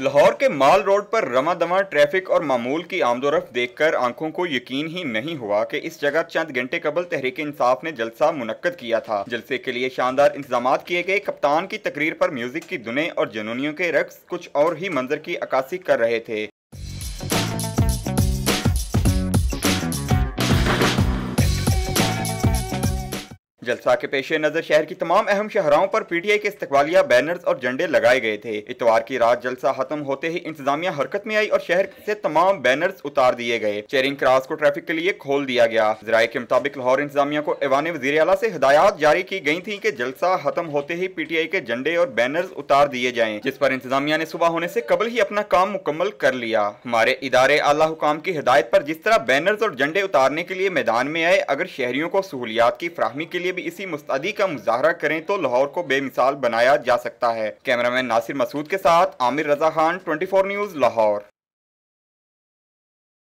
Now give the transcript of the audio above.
लाहौर के माल रोड पर रमा दमा ट्रैफिक और मामूल की आमदोरफ देखकर आंखों को यकीन ही नहीं हुआ कि इस जगह चंद घंटे कबल तहरीक इंसाफ ने जलसा मुनद किया था जलसे के लिए शानदार इंतजाम किए गए कप्तान की तकरीर पर म्यूजिक की दुने और जनूनियों के रक्स कुछ और ही मंजर की अक्सी कर रहे थे जलसा के पेश नज़र शहर की तमाम अहम शहरों पर पीटीआई के इस्तकबालिया बैनर्स और झंडे लगाए गए थे इतवार की रात जलसा खत्म होते ही इंतजामिया हरकत में आई और शहर से तमाम बैनर्स उतार दिए गए चेरिंग क्रॉस को ट्रैफिक के लिए खोल दिया गया जराये के मुताबिक लाहौर इंतजामिया को ऐवान वजीर अला से हदायत जारी की गई थी की जलसा खत्म होते ही पीटीआई के झंडे और बैनर्स उतार दिए जाए जिस पर इंतजामिया ने सुबह होने ऐसी कबल ही अपना काम मुकम्मल कर लिया हमारे इदारे आला हुकाम की हिदायत आरोप जिस तरह बैनर्स और झंडे उतारने के लिए मैदान में आए अगर शहरियों को सहूलियात की फ्राहमी के लिए भी इसी मुस्तदी का मुजाहरा करें तो लाहौर को बेमिसाल बनाया जा सकता है कैमरामैन नासिर मसूद के साथ आमिर रजा खान ट्वेंटी न्यूज लाहौर